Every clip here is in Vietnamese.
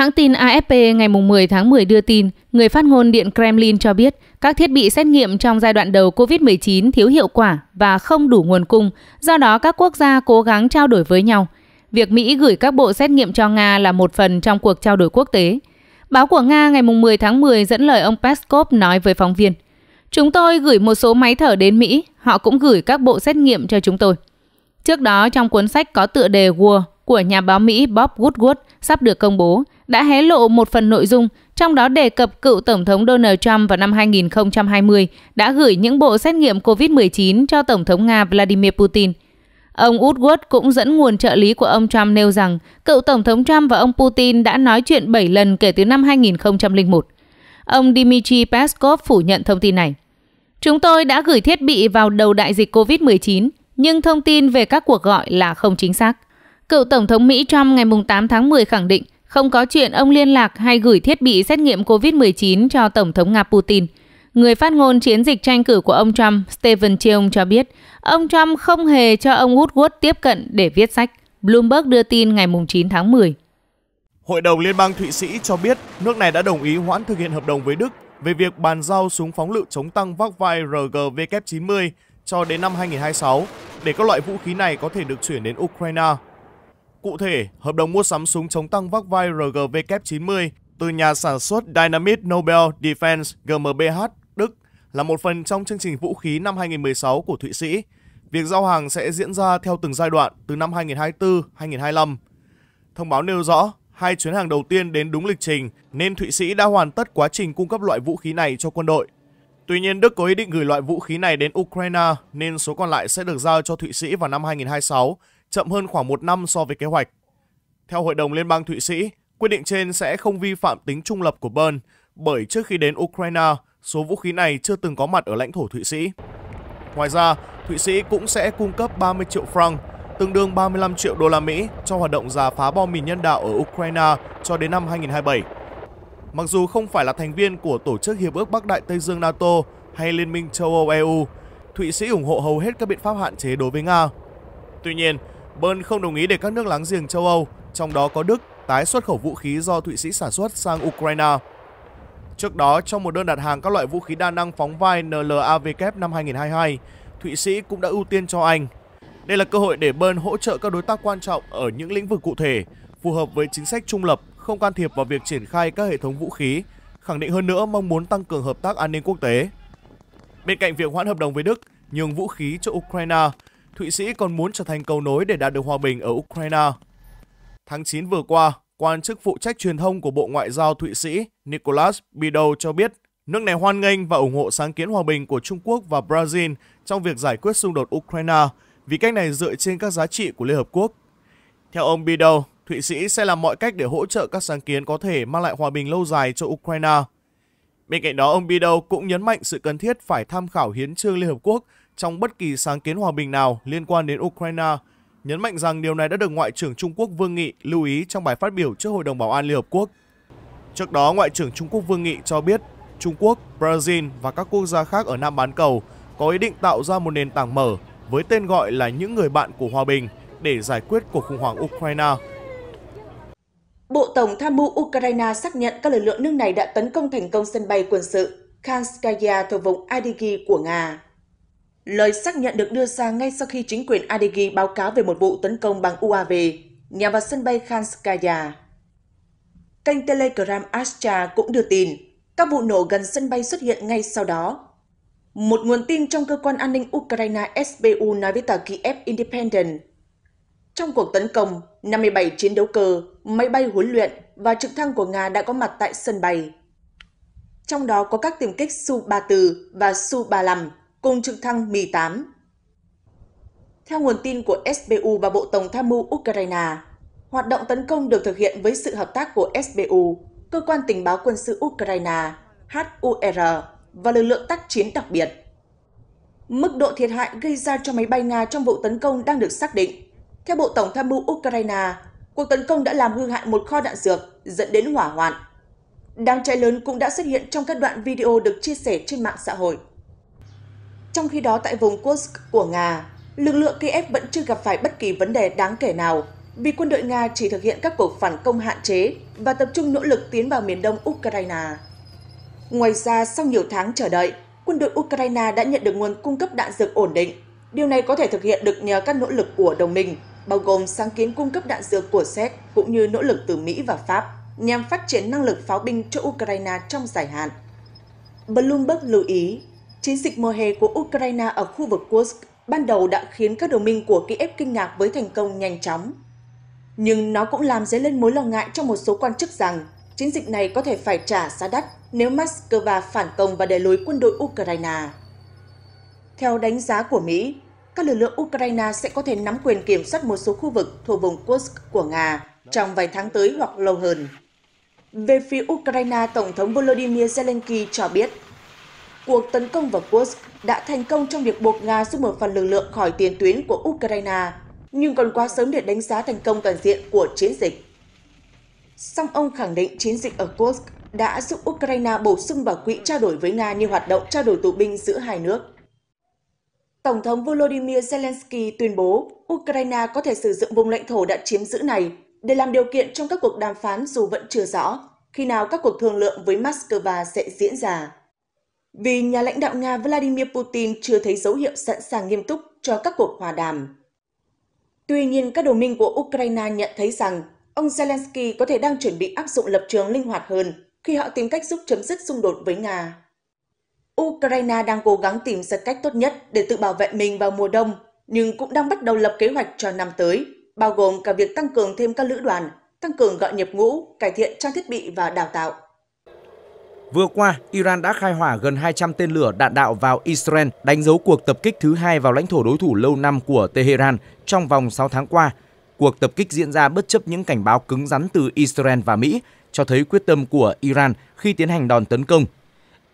Hãng tin AFP ngày 10 tháng 10 đưa tin, người phát ngôn Điện Kremlin cho biết các thiết bị xét nghiệm trong giai đoạn đầu COVID-19 thiếu hiệu quả và không đủ nguồn cung, do đó các quốc gia cố gắng trao đổi với nhau. Việc Mỹ gửi các bộ xét nghiệm cho Nga là một phần trong cuộc trao đổi quốc tế. Báo của Nga ngày 10 tháng 10 dẫn lời ông Peskov nói với phóng viên. Chúng tôi gửi một số máy thở đến Mỹ, họ cũng gửi các bộ xét nghiệm cho chúng tôi. Trước đó trong cuốn sách có tựa đề War, của nhà báo Mỹ Bob Woodward sắp được công bố đã hé lộ một phần nội dung, trong đó đề cập cựu Tổng thống Donald Trump vào năm 2020 đã gửi những bộ xét nghiệm COVID-19 cho Tổng thống Nga Vladimir Putin. Ông Woodward cũng dẫn nguồn trợ lý của ông Trump nêu rằng cựu Tổng thống Trump và ông Putin đã nói chuyện 7 lần kể từ năm 2001. Ông Dmitry Peskov phủ nhận thông tin này. Chúng tôi đã gửi thiết bị vào đầu đại dịch COVID-19, nhưng thông tin về các cuộc gọi là không chính xác. Cựu Tổng thống Mỹ Trump ngày 8 tháng 10 khẳng định không có chuyện ông liên lạc hay gửi thiết bị xét nghiệm COVID-19 cho Tổng thống Nga Putin. Người phát ngôn chiến dịch tranh cử của ông Trump, Stephen Cheung cho biết, ông Trump không hề cho ông Woodward tiếp cận để viết sách. Bloomberg đưa tin ngày 9 tháng 10. Hội đồng Liên bang Thụy Sĩ cho biết nước này đã đồng ý hoãn thực hiện hợp đồng với Đức về việc bàn giao súng phóng lựu chống tăng vác vai RGW-90 cho đến năm 2026 để các loại vũ khí này có thể được chuyển đến Ukraine Cụ thể, hợp đồng mua sắm súng chống tăng vác vai RGW90 từ nhà sản xuất Dynamite Nobel Defense GmbH Đức là một phần trong chương trình vũ khí năm 2016 của Thụy Sĩ. Việc giao hàng sẽ diễn ra theo từng giai đoạn từ năm 2024-2025. Thông báo nêu rõ, hai chuyến hàng đầu tiên đến đúng lịch trình nên Thụy Sĩ đã hoàn tất quá trình cung cấp loại vũ khí này cho quân đội. Tuy nhiên, Đức có ý định gửi loại vũ khí này đến Ukraine nên số còn lại sẽ được giao cho Thụy Sĩ vào năm 2026 chậm hơn khoảng một năm so với kế hoạch. Theo Hội đồng Liên bang Thụy Sĩ, quyết định trên sẽ không vi phạm tính trung lập của Bern, bởi trước khi đến Ukraine, số vũ khí này chưa từng có mặt ở lãnh thổ Thụy Sĩ. Ngoài ra, Thụy Sĩ cũng sẽ cung cấp 30 triệu franc, tương đương 35 triệu đô la Mỹ cho hoạt động giả phá bom mìn nhân đạo ở Ukraine cho đến năm 2027. Mặc dù không phải là thành viên của Tổ chức Hiệp ước Bắc Đại Tây Dương NATO hay Liên minh châu Âu EU, Thụy Sĩ ủng hộ hầu hết các biện pháp hạn chế đối với Nga. Tuy nhiên, Bern không đồng ý để các nước láng giềng châu Âu, trong đó có Đức, tái xuất khẩu vũ khí do Thụy Sĩ sản xuất sang Ukraine. Trước đó, trong một đơn đặt hàng các loại vũ khí đa năng phóng vai NLAVK e năm 2022, Thụy Sĩ cũng đã ưu tiên cho Anh. Đây là cơ hội để Bern hỗ trợ các đối tác quan trọng ở những lĩnh vực cụ thể, phù hợp với chính sách trung lập, không can thiệp vào việc triển khai các hệ thống vũ khí, khẳng định hơn nữa mong muốn tăng cường hợp tác an ninh quốc tế. Bên cạnh việc hoãn hợp đồng với Đức, nhường vũ khí cho Ukraine, Thụy Sĩ còn muốn trở thành cầu nối để đạt được hòa bình ở Ukraine. Tháng 9 vừa qua, quan chức phụ trách truyền thông của Bộ Ngoại giao Thụy Sĩ Nicolas Bido cho biết nước này hoan nghênh và ủng hộ sáng kiến hòa bình của Trung Quốc và Brazil trong việc giải quyết xung đột Ukraine vì cách này dựa trên các giá trị của Liên Hợp Quốc. Theo ông Bido, Thụy Sĩ sẽ làm mọi cách để hỗ trợ các sáng kiến có thể mang lại hòa bình lâu dài cho Ukraine. Bên cạnh đó, ông Bido cũng nhấn mạnh sự cần thiết phải tham khảo hiến trương Liên Hợp Quốc trong bất kỳ sáng kiến hòa bình nào liên quan đến Ukraine, nhấn mạnh rằng điều này đã được Ngoại trưởng Trung Quốc Vương Nghị lưu ý trong bài phát biểu trước Hội đồng Bảo an Liên Hợp Quốc. Trước đó, Ngoại trưởng Trung Quốc Vương Nghị cho biết Trung Quốc, Brazil và các quốc gia khác ở Nam Bán Cầu có ý định tạo ra một nền tảng mở với tên gọi là những người bạn của hòa bình để giải quyết cuộc khủng hoảng Ukraine. Bộ Tổng tham mưu Ukraine xác nhận các lực lượng nước này đã tấn công thành công sân bay quân sự Kanskaya thuộc vùng Adyghi của Nga. Lời xác nhận được đưa ra ngay sau khi chính quyền Adegi báo cáo về một vụ tấn công bằng UAV nhằm vào sân bay Khanskaya. Kênh Telegram Astra cũng đưa tin các vụ nổ gần sân bay xuất hiện ngay sau đó. Một nguồn tin trong cơ quan an ninh Ukraine SBU nói với tờ Kiev Independent trong cuộc tấn công, 57 chiến đấu cơ, máy bay huấn luyện và trực thăng của Nga đã có mặt tại sân bay. Trong đó có các tiêm kích Su-34 và Su-35 cùng trực thăng Mi-8. Theo nguồn tin của SBU và Bộ Tổng tham mưu Ukraine, hoạt động tấn công được thực hiện với sự hợp tác của SBU, Cơ quan Tình báo Quân sự Ukraine, HUR và lực lượng tác chiến đặc biệt. Mức độ thiệt hại gây ra cho máy bay Nga trong vụ tấn công đang được xác định. Theo Bộ Tổng tham mưu Ukraine, cuộc tấn công đã làm hư hại một kho đạn dược, dẫn đến hỏa hoạn. Đám cháy lớn cũng đã xuất hiện trong các đoạn video được chia sẻ trên mạng xã hội. Trong khi đó tại vùng Kursk của Nga, lực lượng Kiev vẫn chưa gặp phải bất kỳ vấn đề đáng kể nào vì quân đội Nga chỉ thực hiện các cuộc phản công hạn chế và tập trung nỗ lực tiến vào miền đông Ukraine. Ngoài ra, sau nhiều tháng chờ đợi, quân đội Ukraine đã nhận được nguồn cung cấp đạn dược ổn định. Điều này có thể thực hiện được nhờ các nỗ lực của đồng minh, bao gồm sáng kiến cung cấp đạn dược của Séc cũng như nỗ lực từ Mỹ và Pháp nhằm phát triển năng lực pháo binh cho Ukraine trong dài hạn. Bloomberg lưu ý, Chiến dịch mùa hè của Ukraine ở khu vực Kursk ban đầu đã khiến các đồng minh của Kiev kinh ngạc với thành công nhanh chóng. Nhưng nó cũng làm dấy lên mối lo ngại trong một số quan chức rằng chiến dịch này có thể phải trả giá đắt nếu Moscow phản công và đẩy lùi quân đội Ukraine. Theo đánh giá của Mỹ, các lực lượng Ukraine sẽ có thể nắm quyền kiểm soát một số khu vực thuộc vùng Kursk của Nga trong vài tháng tới hoặc lâu hơn. Về phía Ukraine, Tổng thống Volodymyr Zelensky cho biết cuộc tấn công vào Kursk đã thành công trong việc buộc Nga rút một phần lực lượng khỏi tiền tuyến của Ukraine, nhưng còn quá sớm để đánh giá thành công toàn diện của chiến dịch. Song ông khẳng định chiến dịch ở Kursk đã giúp Ukraine bổ sung vào quỹ trao đổi với Nga như hoạt động trao đổi tù binh giữa hai nước. Tổng thống Volodymyr Zelensky tuyên bố Ukraine có thể sử dụng vùng lãnh thổ đã chiếm giữ này để làm điều kiện trong các cuộc đàm phán dù vẫn chưa rõ khi nào các cuộc thương lượng với Moscow sẽ diễn ra vì nhà lãnh đạo Nga Vladimir Putin chưa thấy dấu hiệu sẵn sàng nghiêm túc cho các cuộc hòa đàm. Tuy nhiên, các đồng minh của Ukraine nhận thấy rằng ông Zelensky có thể đang chuẩn bị áp dụng lập trường linh hoạt hơn khi họ tìm cách giúp chấm dứt xung đột với Nga. Ukraine đang cố gắng tìm ra cách tốt nhất để tự bảo vệ mình vào mùa đông, nhưng cũng đang bắt đầu lập kế hoạch cho năm tới, bao gồm cả việc tăng cường thêm các lữ đoàn, tăng cường gọi nhập ngũ, cải thiện trang thiết bị và đào tạo. Vừa qua, Iran đã khai hỏa gần 200 tên lửa đạn đạo vào Israel, đánh dấu cuộc tập kích thứ hai vào lãnh thổ đối thủ lâu năm của Tehran trong vòng 6 tháng qua. Cuộc tập kích diễn ra bất chấp những cảnh báo cứng rắn từ Israel và Mỹ, cho thấy quyết tâm của Iran khi tiến hành đòn tấn công.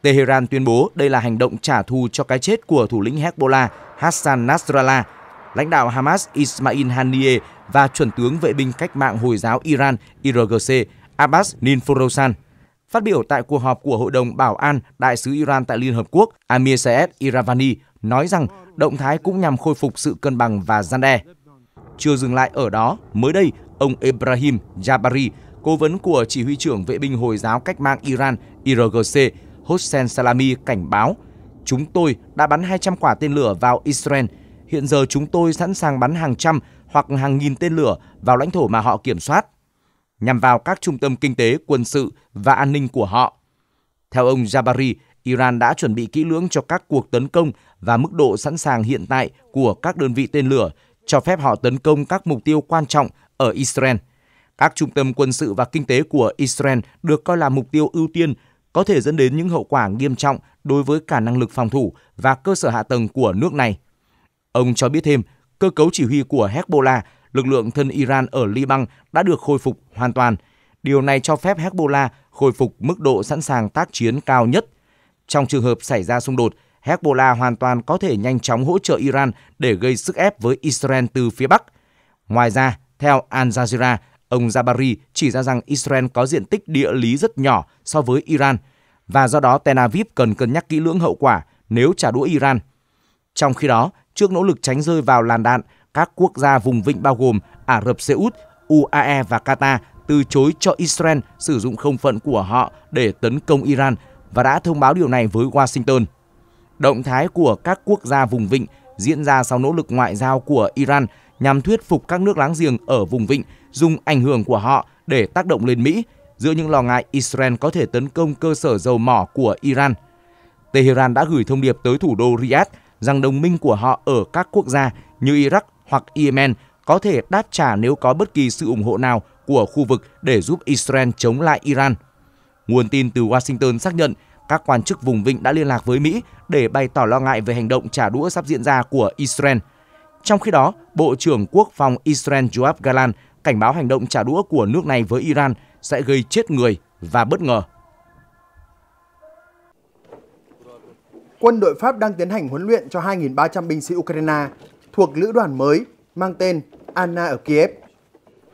Tehran tuyên bố đây là hành động trả thù cho cái chết của thủ lĩnh Hezbollah Hassan Nasrallah, lãnh đạo Hamas Ismail Haniyeh và chuẩn tướng vệ binh cách mạng Hồi giáo Iran IRGC Abbas Ninforosan. Phát biểu tại cuộc họp của Hội đồng Bảo an Đại sứ Iran tại Liên Hợp Quốc Amir Saeed Iravani nói rằng động thái cũng nhằm khôi phục sự cân bằng và gian đe. Chưa dừng lại ở đó, mới đây, ông Ibrahim Jabari, cố vấn của chỉ huy trưởng vệ binh Hồi giáo cách mạng Iran IRGC Hossein Salami cảnh báo Chúng tôi đã bắn 200 quả tên lửa vào Israel. Hiện giờ chúng tôi sẵn sàng bắn hàng trăm hoặc hàng nghìn tên lửa vào lãnh thổ mà họ kiểm soát nhằm vào các trung tâm kinh tế, quân sự và an ninh của họ. Theo ông Jabari, Iran đã chuẩn bị kỹ lưỡng cho các cuộc tấn công và mức độ sẵn sàng hiện tại của các đơn vị tên lửa cho phép họ tấn công các mục tiêu quan trọng ở Israel. Các trung tâm quân sự và kinh tế của Israel được coi là mục tiêu ưu tiên có thể dẫn đến những hậu quả nghiêm trọng đối với cả năng lực phòng thủ và cơ sở hạ tầng của nước này. Ông cho biết thêm, cơ cấu chỉ huy của Hezbollah lực lượng thân Iran ở Liban đã được khôi phục hoàn toàn. Điều này cho phép Hezbollah khôi phục mức độ sẵn sàng tác chiến cao nhất. Trong trường hợp xảy ra xung đột, Hezbollah hoàn toàn có thể nhanh chóng hỗ trợ Iran để gây sức ép với Israel từ phía Bắc. Ngoài ra, theo Al Jazeera, ông Jabari chỉ ra rằng Israel có diện tích địa lý rất nhỏ so với Iran và do đó Tel Aviv cần cân nhắc kỹ lưỡng hậu quả nếu trả đũa Iran. Trong khi đó, trước nỗ lực tránh rơi vào làn đạn, các quốc gia vùng vịnh bao gồm Ả Rập Xê Út, UAE và Qatar từ chối cho Israel sử dụng không phận của họ để tấn công Iran và đã thông báo điều này với Washington. Động thái của các quốc gia vùng vịnh diễn ra sau nỗ lực ngoại giao của Iran nhằm thuyết phục các nước láng giềng ở vùng vịnh dùng ảnh hưởng của họ để tác động lên Mỹ giữa những lo ngại Israel có thể tấn công cơ sở dầu mỏ của Iran. Tehran đã gửi thông điệp tới thủ đô Riyadh rằng đồng minh của họ ở các quốc gia như Iraq, hoặc Yemen có thể đáp trả nếu có bất kỳ sự ủng hộ nào của khu vực để giúp Israel chống lại Iran. Nguồn tin từ Washington xác nhận các quan chức vùng vịnh đã liên lạc với Mỹ để bày tỏ lo ngại về hành động trả đũa sắp diễn ra của Israel. Trong khi đó, Bộ trưởng Quốc phòng Israel Yoav Galan cảnh báo hành động trả đũa của nước này với Iran sẽ gây chết người và bất ngờ. Quân đội Pháp đang tiến hành huấn luyện cho 2.300 binh sĩ Ukraine thuộc lữ đoàn mới mang tên Anna ở Kiev.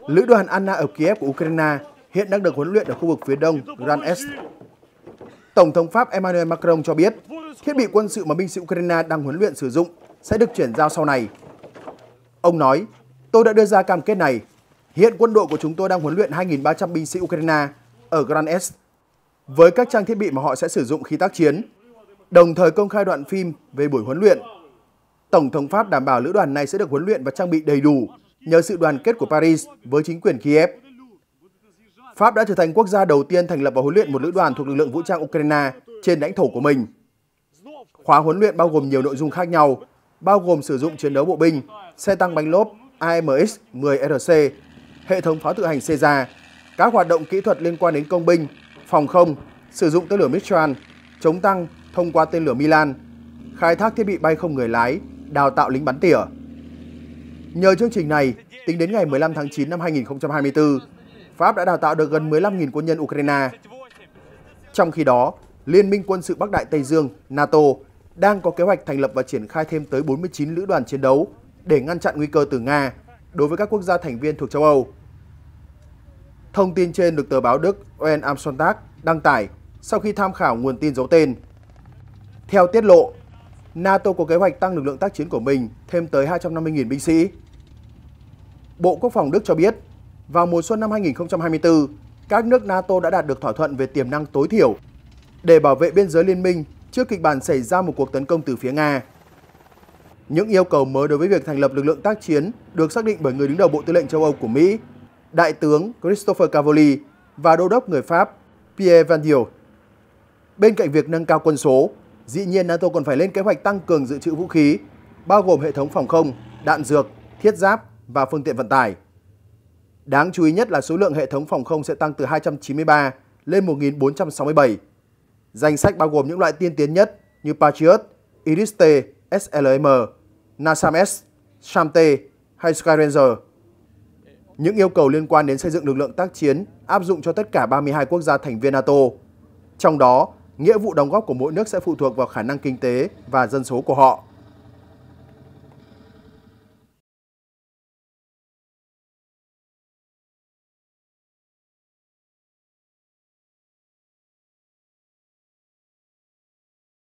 Lữ đoàn Anna ở Kiev của Ukraine hiện đang được huấn luyện ở khu vực phía đông Gran S. Tổng thống Pháp Emmanuel Macron cho biết, thiết bị quân sự mà binh sĩ Ukraine đang huấn luyện sử dụng sẽ được chuyển giao sau này. Ông nói, tôi đã đưa ra cam kết này. Hiện quân đội của chúng tôi đang huấn luyện 2.300 binh sĩ Ukraine ở Gran S với các trang thiết bị mà họ sẽ sử dụng khi tác chiến, đồng thời công khai đoạn phim về buổi huấn luyện Tổng thống Pháp đảm bảo lữ đoàn này sẽ được huấn luyện và trang bị đầy đủ nhờ sự đoàn kết của Paris với chính quyền Kiev. Pháp đã trở thành quốc gia đầu tiên thành lập và huấn luyện một lữ đoàn thuộc lực lượng vũ trang Ukraine trên lãnh thổ của mình. Khóa huấn luyện bao gồm nhiều nội dung khác nhau, bao gồm sử dụng chiến đấu bộ binh, xe tăng bánh lốp AMX-10RC, hệ thống pháo tự hành Caesar, các hoạt động kỹ thuật liên quan đến công binh, phòng không, sử dụng tên lửa Mistral, chống tăng thông qua tên lửa Milan, khai thác thiết bị bay không người lái, đào tạo lính bắn tỉa. Nhờ chương trình này, tính đến ngày 15 tháng 9 năm 2024, Pháp đã đào tạo được gần 15.000 quân nhân Ukraine. Trong khi đó, Liên minh quân sự Bắc Đại Tây Dương NATO đang có kế hoạch thành lập và triển khai thêm tới 49 lữ đoàn chiến đấu để ngăn chặn nguy cơ từ Nga đối với các quốc gia thành viên thuộc châu Âu. Thông tin trên được tờ báo Đức UN Amsondag đăng tải sau khi tham khảo nguồn tin giấu tên. Theo tiết lộ, NATO có kế hoạch tăng lực lượng tác chiến của mình thêm tới 250.000 binh sĩ. Bộ Quốc phòng Đức cho biết, vào mùa xuân năm 2024, các nước NATO đã đạt được thỏa thuận về tiềm năng tối thiểu để bảo vệ biên giới liên minh trước kịch bản xảy ra một cuộc tấn công từ phía Nga. Những yêu cầu mới đối với việc thành lập lực lượng tác chiến được xác định bởi người đứng đầu Bộ Tư lệnh châu Âu của Mỹ, Đại tướng Christopher Cavoli và Đô đốc người Pháp Pierre Van Diel. Bên cạnh việc nâng cao quân số, Dĩ nhiên NATO còn phải lên kế hoạch tăng cường dự trữ vũ khí, bao gồm hệ thống phòng không, đạn dược, thiết giáp và phương tiện vận tải. Đáng chú ý nhất là số lượng hệ thống phòng không sẽ tăng từ 293 lên 1467. Danh sách bao gồm những loại tiên tiến nhất như Patriot, Iris-T, SLM, NASAMS, t hay Skyranger. Những yêu cầu liên quan đến xây dựng lực lượng tác chiến áp dụng cho tất cả 32 quốc gia thành viên NATO. Trong đó, nghĩa vụ đóng góp của mỗi nước sẽ phụ thuộc vào khả năng kinh tế và dân số của họ.